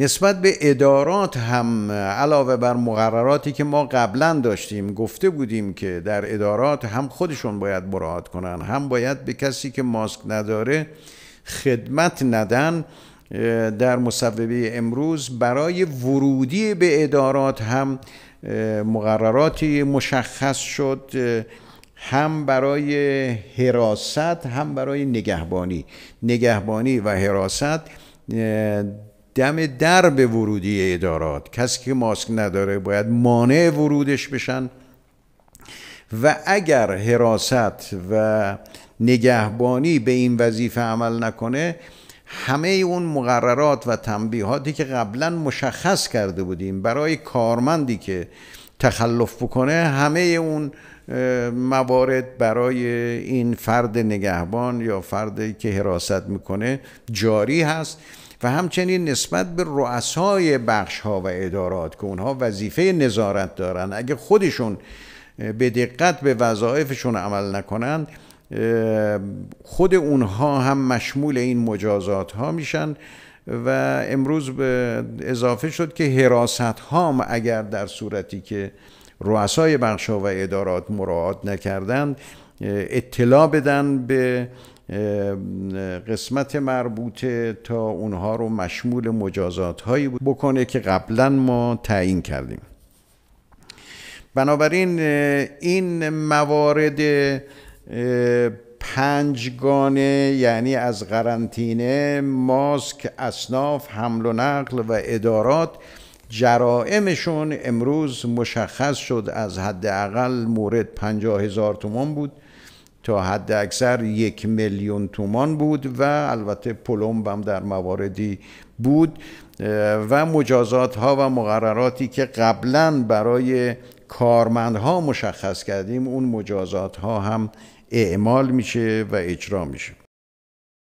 نسبت به ادارات هم علاوه بر مقرراتی که ما قبلا داشتیم گفته بودیم که در ادارات هم خودشون باید براحت کنن هم باید به کسی که ماسک نداره خدمت ندن در مصوبه امروز برای ورودی به ادارات هم مقرراتی مشخص شد هم برای حراست هم برای نگهبانی نگهبانی و حراست دم به ورودی ادارات کسی که ماسک نداره باید مانع ورودش بشن و اگر حراست و نگهبانی به این وظیفه عمل نکنه همه اون مقررات و تنبیهاتی که قبلا مشخص کرده بودیم برای کارمندی که تخلف بکنه همه اون موارد برای این فرد نگهبان یا فردی که حراست میکنه جاری هست و همچنین نسبت به رؤسای بخش ها و ادارات که اونها وظیفه نظارت دارن اگه خودشون به دقت به وظایفشون عمل نکنند خود اونها هم مشمول این مجازات ها میشن و امروز به اضافه شد که حراست ها اگر در صورتی که رؤسای بخش و ادارات مراعات نکردند اطلاع بدن به قسمت مربوطه تا اونها رو مشمول مجازات هایی بکنه که قبلا ما تعیین کردیم بنابراین این موارد پنجگانه یعنی از قرنطینه ماسک اصناف حمل و نقل و ادارات جرائمشون امروز مشخص شد از حداقل مورد پنجاه هزار تومان بود تا حد اکثر یک میلیون تومان بود و البته پلمب هم در مواردی بود و مجازات ها و مقرراتی که قبلا برای کارمندها مشخص کردیم اون مجازات ها هم اعمال میشه و اجرا میشه